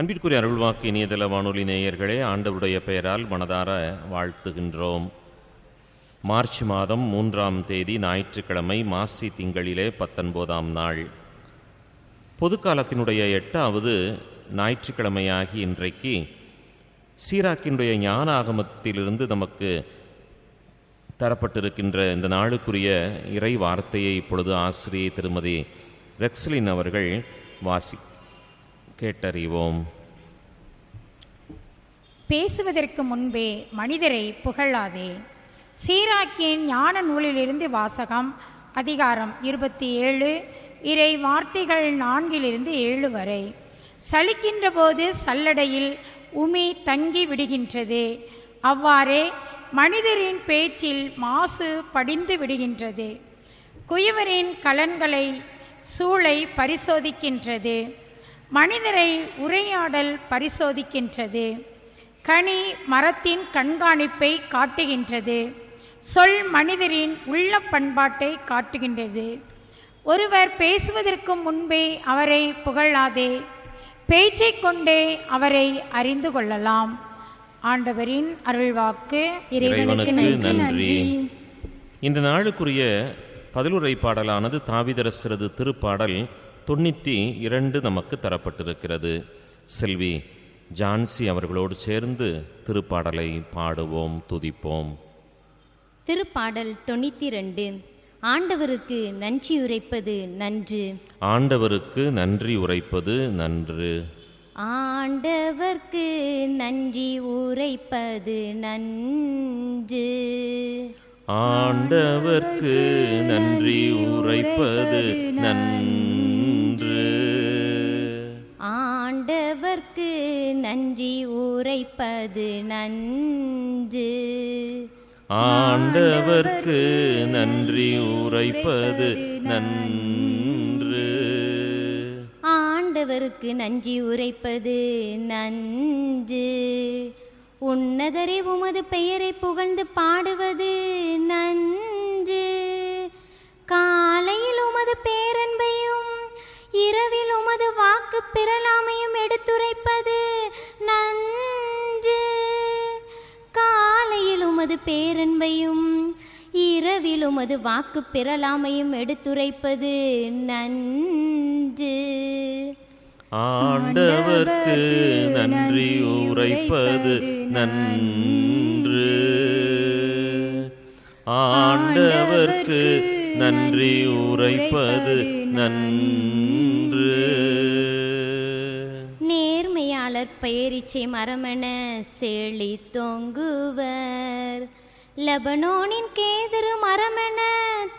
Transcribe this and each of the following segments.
அன்பிற்குரிய அருள்வாக்கு இணையதள வானொலி நேயர்களே ஆண்டவருடைய பெயரால் மனதார வாழ்த்துகின்றோம் மார்ச் மாதம் மூன்றாம் தேதி ஞாயிற்றுக்கிழமை மாசி திங்களிலே பத்தொன்பதாம் நாள் பொது காலத்தினுடைய எட்டாவது ஞாயிற்றுக்கிழமையாகி இன்றைக்கு சீராக்கினுடைய ஞான ஆகமத்திலிருந்து நமக்கு தரப்பட்டிருக்கின்ற இந்த நாளுக்குரிய இறை வார்த்தையை இப்பொழுது ஆசிரியை திருமதி ரெக்ஸ்லின் அவர்கள் வாசி கேட்டறிவோம் பேசுவதற்கு முன்பே மனிதரை புகழாதே சீராக்கியின் ஞான நூலிலிருந்து வாசகம் அதிகாரம் இருபத்தி ஏழு இறை வார்த்தைகள் நான்கிலிருந்து ஏழு வரை சலிக்கின்ற போது சல்லடையில் உமி தங்கி விடுகின்றது அவ்வாறே மனிதரின் பேச்சில் மாசு படிந்து விடுகின்றது குயவரின் கலன்களை சூளை பரிசோதிக்கின்றது மனிதரை உரையாடல் பரிசோதிக்கின்றது கனி மரத்தின் கண்காணிப்பை காட்டுகின்றது சொல் மனிதரின் உள்ள பண்பாட்டை காட்டுகின்றது ஒருவர் பேசுவதற்கு முன்பே அவரை புகழாதே பேச்சை கொண்டே அவரை அறிந்து கொள்ளலாம் ஆண்டவரின் அருள்வாக்கு இறைவனுக்கு நன்றி இந்த நாளுக்குரிய பதிலுரை பாடலானது தாவிதரசரது திருப்பாடல் தொண்ணூற்றி இரண்டு நமக்கு தரப்பட்டிருக்கிறது செல்வி ஜான்சி அவர்களோடு சேர்ந்து திருப்பாடலை பாடுவோம் துதிப்போம் திருப்பாடல் தொண்ணூற்றி ரெண்டு ஆண்டவருக்கு நன்றி உரைப்பது நன்று ஆண்டவருக்கு நன்றி உரைப்பது நன்று ஆண்டவர்க்கு நன்றி உரைப்பது நன்று ஆண்டவர்க்கு நன்றி உரைப்பது நன்று அவர்க்கு நன்றி உரைப்பது நன்று ஆண்டவர்க்கு நன்றி உரைப்பது நன்று ஆண்டவருக்கு நன்றி உரைப்பது நன்று உன்னதரே உமது பெயரை புகழ்ந்து பாடுவது நன்று காலையில் உமது பேரன்பையும் இரவில் உமது வாக்கு பிறலாமையும் எடுத்துரைப்பது நன்று காலையில் உமது பேரன்பையும் இரவில் உமது வாக்கு பிறலாமையும் எடுத்துரைப்பது நன்று ஆண்டவர்க்கு நன்றி உரைப்பது நன்று ஆண்டவர்க்கு நன்றி உரைப்பது நன்று நேர்மையாளர் பெயரிச்சை மரமண செழி தொங்குவர் லெபனோனின் கேதரு மரமென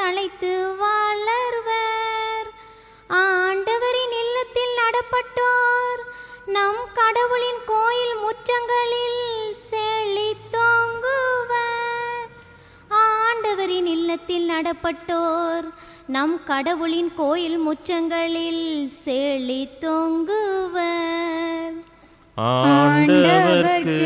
தலைத்து வளர்வர் ஆண்டவரின் இல்லத்தில் நடப்பட்டோர் நம் கடவுளின் கோயில் முற்றங்களில் செழித்தோங்க அவரின் இல்லத்தில் நடப்பட்டோர் நம் கடவுளின் கோயில் முற்றங்களில் செழி தொங்குவர் ஆண்டவர்க்கு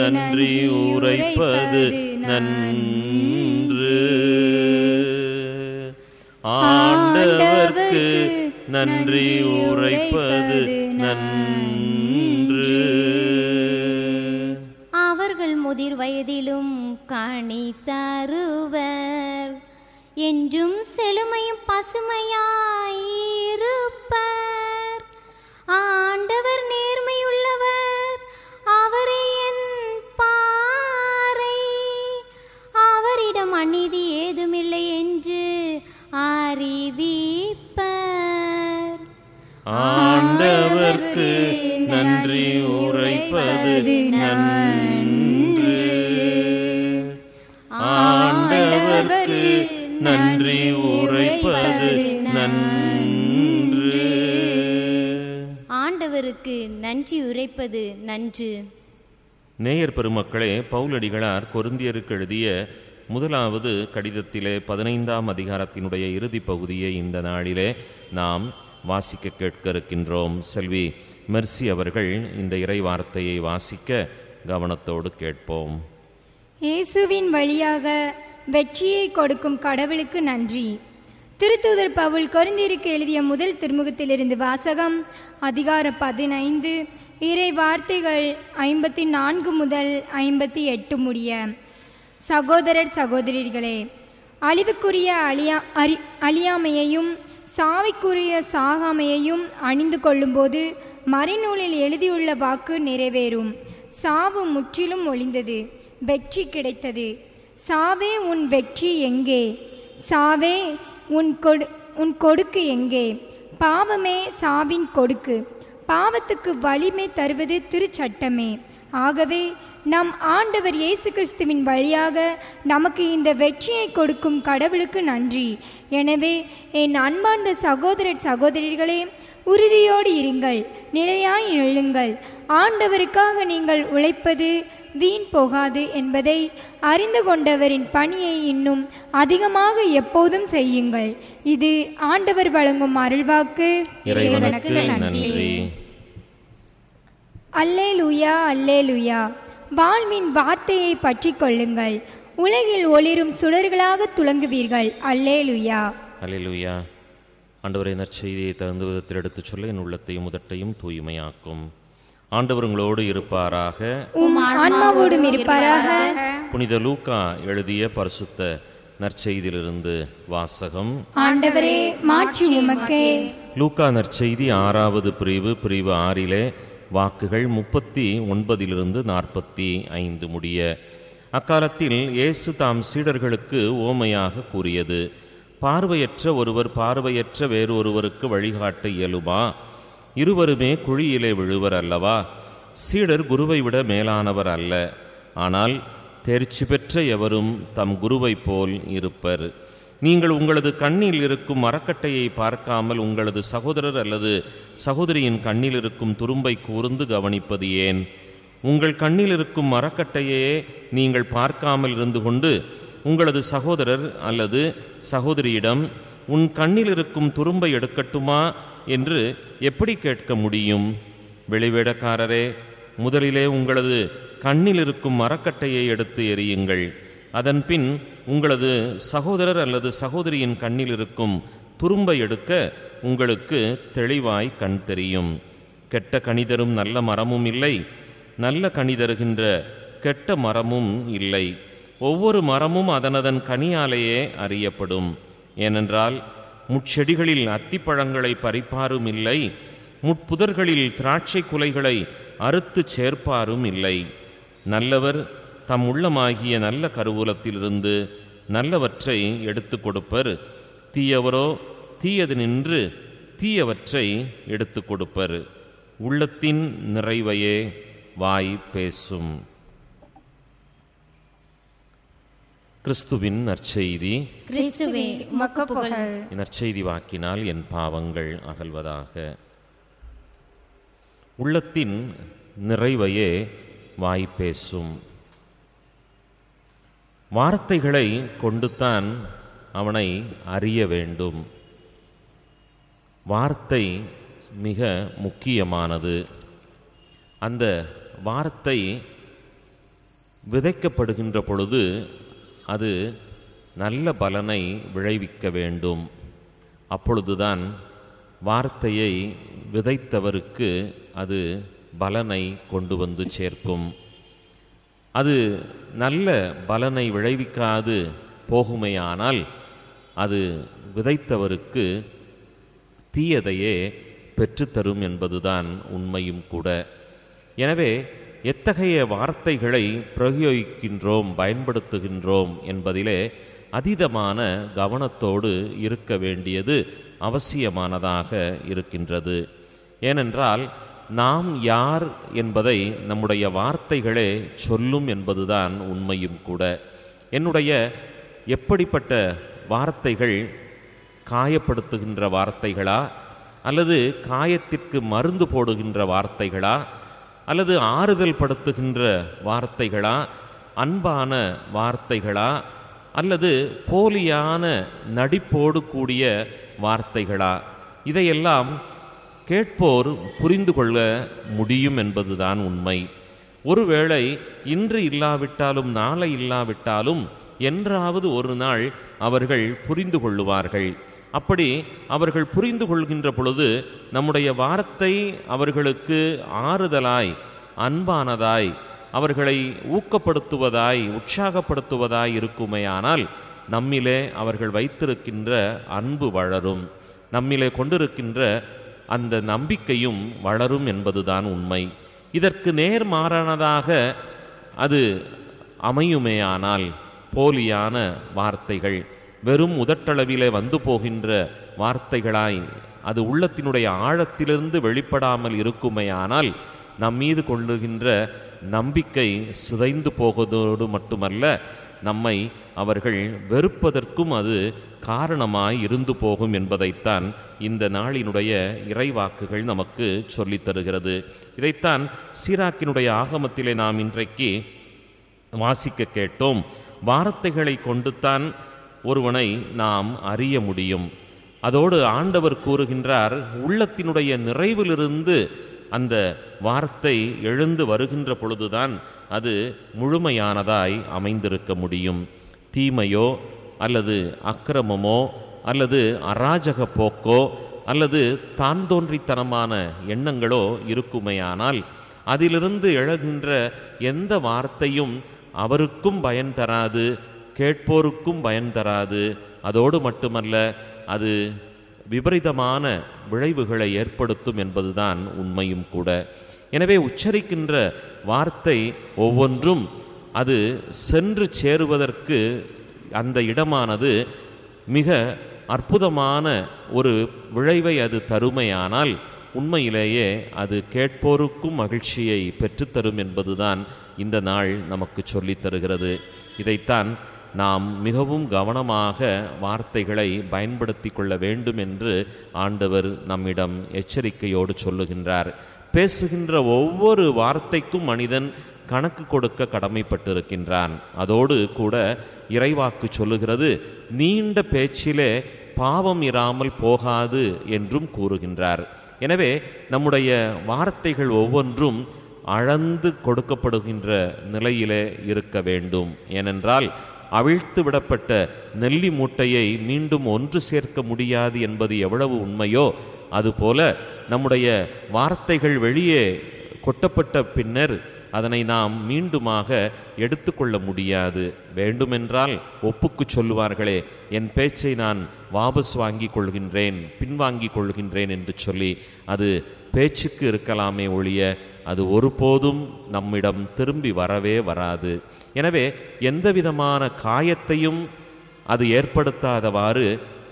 நன்றி உரைப்பது நன்று ஆண்டவர்க்கு நன்றி உரைப்பது நன்று அவர்கள் முதிர் வயதிலும் காணி தருவர் என்றும் செழுமையும் பசுமையாயிருப்பர் ஆண்டவர் நேர்மையுள்ளவர் அவரே என் பாறை அவரிடம் அநீதி ஏதுமில்லை என்று அறிவிப்பர் ஆண்டவர்க்கு நன்றி உரைப்பது நன்றி நன்றி உரைப்பது நன்று நேயர் பெருமக்களே பவுலடிகளார் கொருந்தியருக்கு எழுதிய முதலாவது கடிதத்திலே பதினைந்தாம் அதிகாரத்தினுடைய இறுதி பகுதியை இந்த நாளிலே நாம் வாசிக்க கேட்க இருக்கின்றோம் செல்வி மெர்சி அவர்கள் இந்த இறை வார்த்தையை வாசிக்க கவனத்தோடு கேட்போம் இயேசுவின் வழியாக வெற்றியை கொடுக்கும் கடவுளுக்கு நன்றி திருத்தூதர் பவுல் கொரிந்திருக்கு எழுதிய முதல் திருமுகத்திலிருந்து வாசகம் அதிகார பதினைந்து இறை வார்த்தைகள் ஐம்பத்தி நான்கு முதல் ஐம்பத்தி எட்டு முடிய சகோதரர் சகோதரிகளே அழிவுக்குரிய அழியா அறி அழியாமையையும் சாவைக்குரிய சாகாமையையும் அணிந்து கொள்ளும்போது மறைநூலில் எழுதியுள்ள வாக்கு நிறைவேறும் சாவு முற்றிலும் ஒளிந்தது வெற்றி கிடைத்தது சாவே உன் வெற்றி எங்கே சாவே உன் கொடு உன் கொடுக்கு எங்கே பாவமே சாவின் கொடுக்கு பாவத்துக்கு வலிமை தருவது திருச்சட்டமே ஆகவே நம் ஆண்டவர் இயேசு கிறிஸ்துவின் வழியாக நமக்கு இந்த வெற்றியை கொடுக்கும் கடவுளுக்கு நன்றி எனவே என் அன்பார்ந்த சகோதரர் சகோதரிகளே உறுதியோடு இருங்கள் நிலையாய் எழுங்கள் ஆண்டவருக்காக நீங்கள் உழைப்பது வீண் போகாது என்பதை அறிந்து கொண்டவரின் பணியை இன்னும் அதிகமாக எப்போதும் செய்யுங்கள் இது ஆண்டவர் வழங்கும் அருள்வாக்கு அல்லே லூயா அல்லே லூயா வாழ்வின் வார்த்தையை பற்றி கொள்ளுங்கள் உலகில் ஒளிரும் சுடர்களாக துளங்குவீர்கள் அல்லே லூயா ஆண்டவரை நற்செய்தியை தகுந்த விதத்தில் எடுத்துச் சொல்ல என் உள்ளத்தையும் முதட்டையும் தூய்மையாக்கும் ஆண்டவர்களோடு இருப்பாராக இருப்பாராக புனித லூக்கா எழுதிய பரிசுத்த நற்செய்தியிலிருந்து வாசகம் ஆண்டவரே மாற்றி உமக்கே லூக்கா நற்செய்தி ஆறாவது பிரிவு பிரிவு ஆறிலே வாக்குகள் முப்பத்தி ஒன்பதிலிருந்து நாற்பத்தி ஐந்து முடிய அக்காலத்தில் இயேசு தாம் சீடர்களுக்கு ஓமையாக கூறியது பார்வையற்ற ஒருவர் பார்வையற்ற வேறொருவருக்கு வழிகாட்ட இயலுமா இருவருமே குழியிலே விழுவர் அல்லவா சீடர் குருவை விட மேலானவர் அல்ல ஆனால் தேர்ச்சி பெற்ற எவரும் தம் குருவைப் போல் இருப்பர் நீங்கள் உங்களது கண்ணில் இருக்கும் மரக்கட்டையை பார்க்காமல் உங்களது சகோதரர் அல்லது சகோதரியின் கண்ணில் இருக்கும் துரும்பை கூர்ந்து கவனிப்பது ஏன் உங்கள் கண்ணில் இருக்கும் மரக்கட்டையே நீங்கள் பார்க்காமல் இருந்து கொண்டு உங்களது சகோதரர் அல்லது சகோதரியிடம் உன் கண்ணில் இருக்கும் துரும்பை எடுக்கட்டுமா என்று எப்படி கேட்க முடியும் வெளிவேடக்காரரே முதலிலே உங்களது கண்ணில் இருக்கும் மரக்கட்டையை எடுத்து எரியுங்கள் அதன்பின் உங்களது சகோதரர் அல்லது சகோதரியின் கண்ணில் இருக்கும் துரும்பை எடுக்க உங்களுக்கு தெளிவாய் கண் தெரியும் கெட்ட கணிதரும் நல்ல மரமும் இல்லை நல்ல கணிதருகின்ற கெட்ட மரமும் இல்லை ஒவ்வொரு மரமும் அதனதன் கனியாலேயே அறியப்படும் ஏனென்றால் முட்செடிகளில் அத்திப்பழங்களை பறிப்பாரும் இல்லை முட்புதர்களில் திராட்சை குலைகளை அறுத்து சேர்ப்பாரும் இல்லை நல்லவர் தம் உள்ளமாகிய நல்ல கருவூலத்திலிருந்து நல்லவற்றை எடுத்து கொடுப்பர் தீயவரோ தீயது நின்று தீயவற்றை எடுத்து கொடுப்பர் உள்ளத்தின் நிறைவையே வாய் பேசும் கிறிஸ்துவின் நற்செய்தி நற்செய்தி வாக்கினால் என் பாவங்கள் அகல்வதாக உள்ளத்தின் நிறைவையே வாய் பேசும் வார்த்தைகளை கொண்டுத்தான் அவனை அறிய வேண்டும் வார்த்தை மிக முக்கியமானது அந்த வார்த்தை விதைக்கப்படுகின்ற பொழுது அது நல்ல பலனை விளைவிக்க வேண்டும் அப்பொழுதுதான் வார்த்தையை விதைத்தவருக்கு அது பலனை கொண்டு வந்து சேர்க்கும் அது நல்ல பலனை விளைவிக்காது போகுமையானால் அது விதைத்தவருக்கு தீயதையே பெற்றுத்தரும் என்பதுதான் உண்மையும் கூட எனவே எத்தகைய வார்த்தைகளை பிரயோகிக்கின்றோம் பயன்படுத்துகின்றோம் என்பதிலே அதீதமான கவனத்தோடு இருக்க வேண்டியது அவசியமானதாக இருக்கின்றது ஏனென்றால் நாம் யார் என்பதை நம்முடைய வார்த்தைகளே சொல்லும் என்பதுதான் உண்மையும் கூட என்னுடைய எப்படிப்பட்ட வார்த்தைகள் காயப்படுத்துகின்ற வார்த்தைகளா அல்லது காயத்திற்கு மருந்து போடுகின்ற வார்த்தைகளா அல்லது ஆறுதல் படுத்துகின்ற வார்த்தைகளா அன்பான வார்த்தைகளா அல்லது போலியான நடிப்போடு கூடிய வார்த்தைகளா இதையெல்லாம் கேட்போர் புரிந்து கொள்ள முடியும் என்பதுதான் உண்மை ஒருவேளை இன்று இல்லாவிட்டாலும் நாளை இல்லாவிட்டாலும் என்றாவது ஒரு நாள் அவர்கள் புரிந்து கொள்ளுவார்கள் அப்படி அவர்கள் புரிந்து கொள்கின்ற பொழுது நம்முடைய வார்த்தை அவர்களுக்கு ஆறுதலாய் அன்பானதாய் அவர்களை ஊக்கப்படுத்துவதாய் உற்சாகப்படுத்துவதாய் இருக்குமேயானால் நம்மிலே அவர்கள் வைத்திருக்கின்ற அன்பு வளரும் நம்மிலே கொண்டிருக்கின்ற அந்த நம்பிக்கையும் வளரும் என்பதுதான் உண்மை இதற்கு நேர்மாறானதாக அது அமையுமேயானால் போலியான வார்த்தைகள் வெறும் உதட்டளவிலே வந்து போகின்ற வார்த்தைகளாய் அது உள்ளத்தினுடைய ஆழத்திலிருந்து வெளிப்படாமல் இருக்குமேயானால் நம் மீது கொள்ளுகின்ற நம்பிக்கை சிதைந்து போவதோடு மட்டுமல்ல நம்மை அவர்கள் வெறுப்பதற்கும் அது காரணமாய் இருந்து போகும் என்பதைத்தான் இந்த நாளினுடைய இறைவாக்குகள் நமக்கு சொல்லித்தருகிறது இதைத்தான் சீராக்கினுடைய ஆகமத்திலே நாம் இன்றைக்கு வாசிக்க கேட்டோம் வார்த்தைகளை கொண்டுத்தான் ஒருவனை நாம் அறிய முடியும் அதோடு ஆண்டவர் கூறுகின்றார் உள்ளத்தினுடைய நிறைவிலிருந்து அந்த வார்த்தை எழுந்து வருகின்ற பொழுதுதான் அது முழுமையானதாய் அமைந்திருக்க முடியும் தீமையோ அல்லது அக்கிரமமோ அல்லது அராஜக போக்கோ அல்லது தான் தோன்றித்தனமான எண்ணங்களோ இருக்குமேயானால் அதிலிருந்து எழுகின்ற எந்த வார்த்தையும் அவருக்கும் பயன் தராது கேட்போருக்கும் பயன் தராது அதோடு மட்டுமல்ல அது விபரீதமான விளைவுகளை ஏற்படுத்தும் என்பதுதான் உண்மையும் கூட எனவே உச்சரிக்கின்ற வார்த்தை ஒவ்வொன்றும் அது சென்று சேருவதற்கு அந்த இடமானது மிக அற்புதமான ஒரு விளைவை அது தருமையானால் உண்மையிலேயே அது கேட்போருக்கும் மகிழ்ச்சியை பெற்றுத்தரும் என்பதுதான் இந்த நாள் நமக்கு சொல்லித் தருகிறது இதைத்தான் நாம் மிகவும் கவனமாக வார்த்தைகளை பயன்படுத்தி கொள்ள வேண்டும் என்று ஆண்டவர் நம்மிடம் எச்சரிக்கையோடு சொல்லுகின்றார் பேசுகின்ற ஒவ்வொரு வார்த்தைக்கும் மனிதன் கணக்கு கொடுக்க கடமைப்பட்டிருக்கின்றான் அதோடு கூட இறைவாக்கு சொல்லுகிறது நீண்ட பேச்சிலே பாவம் இராமல் போகாது என்றும் கூறுகின்றார் எனவே நம்முடைய வார்த்தைகள் ஒவ்வொன்றும் அளந்து கொடுக்கப்படுகின்ற நிலையிலே இருக்க வேண்டும் ஏனென்றால் அவிழ்த்து விடப்பட்ட நெல்லி மூட்டையை மீண்டும் ஒன்று சேர்க்க முடியாது என்பது எவ்வளவு உண்மையோ அதுபோல நம்முடைய வார்த்தைகள் வெளியே கொட்டப்பட்ட பின்னர் அதனை நாம் மீண்டுமாக எடுத்துக்கொள்ள முடியாது வேண்டுமென்றால் ஒப்புக்கு சொல்லுவார்களே என் பேச்சை நான் வாபஸ் வாங்கி கொள்கின்றேன் பின்வாங்கி கொள்கின்றேன் என்று சொல்லி அது பேச்சுக்கு இருக்கலாமே ஒழிய அது ஒருபோதும் நம்மிடம் திரும்பி வரவே வராது எனவே எந்த விதமான காயத்தையும் அது ஏற்படுத்தாதவாறு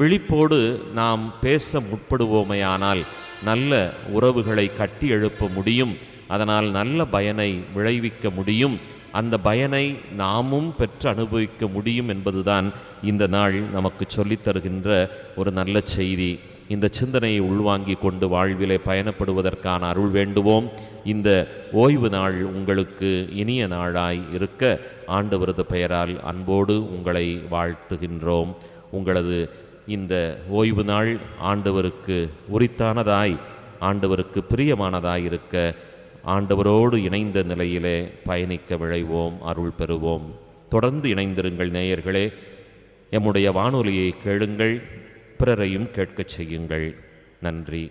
விழிப்போடு நாம் பேச முற்படுவோமையானால் நல்ல உறவுகளை கட்டி எழுப்ப முடியும் அதனால் நல்ல பயனை விளைவிக்க முடியும் அந்த பயனை நாமும் பெற்று அனுபவிக்க முடியும் என்பதுதான் இந்த நாள் நமக்கு சொல்லித்தருகின்ற ஒரு நல்ல செய்தி இந்த சிந்தனையை உள்வாங்கி கொண்டு வாழ்விலே பயணப்படுவதற்கான அருள் வேண்டுவோம் இந்த ஓய்வு நாள் உங்களுக்கு இனிய நாளாய் இருக்க ஆண்டவரது பெயரால் அன்போடு உங்களை வாழ்த்துகின்றோம் உங்களது இந்த ஓய்வு நாள் ஆண்டவருக்கு உரித்தானதாய் ஆண்டவருக்கு பிரியமானதாய் இருக்க ஆண்டவரோடு இணைந்த நிலையிலே பயணிக்க விழைவோம் அருள் பெறுவோம் தொடர்ந்து இணைந்திருங்கள் நேயர்களே எம்முடைய வானொலியை கேளுங்கள் பிறரையும் கேட்கச் செய்யுங்கள் நன்றி